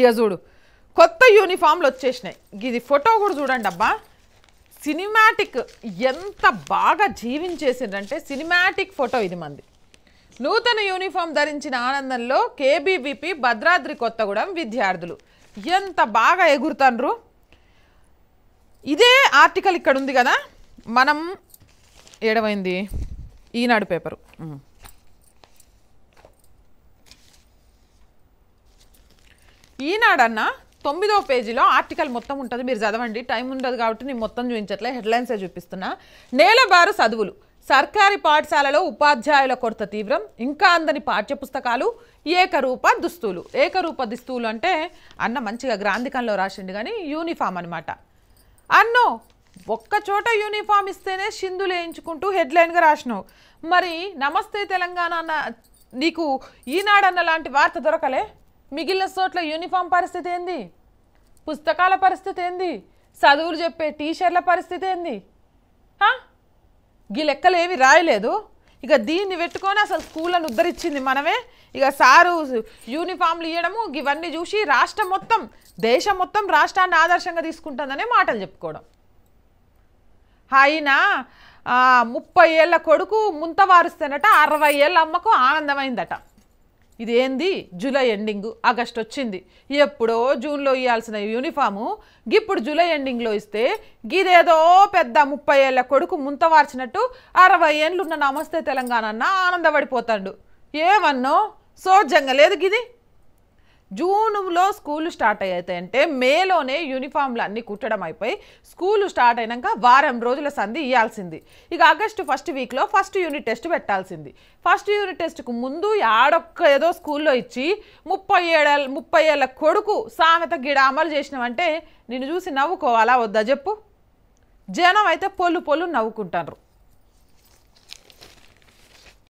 ఇక చూడు కొత్త యూనిఫామ్లు వచ్చేసినాయి ఇది ఫోటో కూడా చూడండి అబ్బా సినిమాటిక్ ఎంత బాగా జీవించేసిందంటే సినిమాటిక్ ఫోటో ఇది మంది నూతన యూనిఫామ్ ధరించిన ఆనందంలో కేబీవీపీ భద్రాద్రి కొత్తగూడెం విద్యార్థులు ఎంత బాగా ఎగురుతాన్రు ఇదే ఆర్టికల్ ఇక్కడ ఉంది కదా మనం ఏడవైంది ఈనాడు పేపరు ఈనాడన్నా తొమ్మిదో పేజీలో ఆర్టికల్ మొత్తం ఉంటుంది మీరు చదవండి టైం ఉండదు కాబట్టి నేను మొత్తం చూపించట్లే హెడ్లైన్సే చూపిస్తున్నా నేలబారు చదువులు సర్కారీ పాఠశాలలో ఉపాధ్యాయుల కొరత తీవ్రం ఇంకా అందని పాఠ్యపుస్తకాలు ఏకరూప దుస్తులు ఏకరూప దుస్తులు అంటే అన్న మంచిగా గ్రాంధికంలో రాసిండు కానీ యూనిఫామ్ అనమాట అన్నో ఒక్క చోట యూనిఫామ్ ఇస్తేనే సింధులు వేయించుకుంటూ హెడ్లైన్గా రాసినావు మరి నమస్తే తెలంగాణ అన్న నీకు ఈనాడన్న లాంటి వార్త దొరకలే మిగిలిన చోట్ల యూనిఫామ్ పరిస్థితి ఏంది పుస్తకాల పరిస్థితి ఏంది చదువులు చెప్పే టీషర్ట్ల పరిస్థితి ఏంది గీ లెక్కలు ఏమి రాయలేదు ఇక దీన్ని పెట్టుకొని అసలు స్కూళ్ళను ఉద్ధరించింది మనమే ఇక సారు యూనిఫామ్లు ఇవ్వడము ఇవన్నీ చూసి రాష్ట్రం మొత్తం దేశం మొత్తం రాష్ట్రాన్ని ఆదర్శంగా తీసుకుంటుందనే మాటలు చెప్పుకోవడం ఆయన ముప్పై ఏళ్ళ కొడుకు ముంత వారుస్తేనట అరవై ఏళ్ళ అమ్మకు ఆనందమైందట ఇదేంది జూలై ఎండింగ్ ఆగస్ట్ వచ్చింది ఎప్పుడో జూన్లో ఇవ్వాల్సిన యూనిఫాము ఇప్పుడు జూలై ఎండింగ్లో ఇస్తే గిదేదో పెద్ద ముప్పై ఏళ్ళ కొడుకు ముంతవార్చినట్టు అరవై ఏళ్ళున్న నమస్తే తెలంగాణ ఆనందపడిపోతాడు ఏమన్నో సోజంగా లేదు గిది జూన్లో స్కూల్ స్టార్ట్ అంటే మేలోనే యూనిఫామ్లు అన్నీ కుట్టడం అయిపోయి స్కూల్ స్టార్ట్ అయినాక వారం రోజుల సంధి ఇవ్వాల్సింది ఇక ఆగస్టు ఫస్ట్ వీక్లో ఫస్ట్ యూనిట్ టెస్ట్ పెట్టాల్సింది ఫస్ట్ యూనిట్ టెస్ట్కు ముందు ఆడొక్క ఏదో స్కూల్లో ఇచ్చి ముప్పై ఏళ్ళ ముప్పై ఏళ్ళ కొడుకు సామెత గిడ అమలు చేసినామంటే నిన్ను చూసి నవ్వుకోవాలా వద్దా చెప్పు జనం అయితే పొల్లు పొల్లు నవ్వుకుంటారు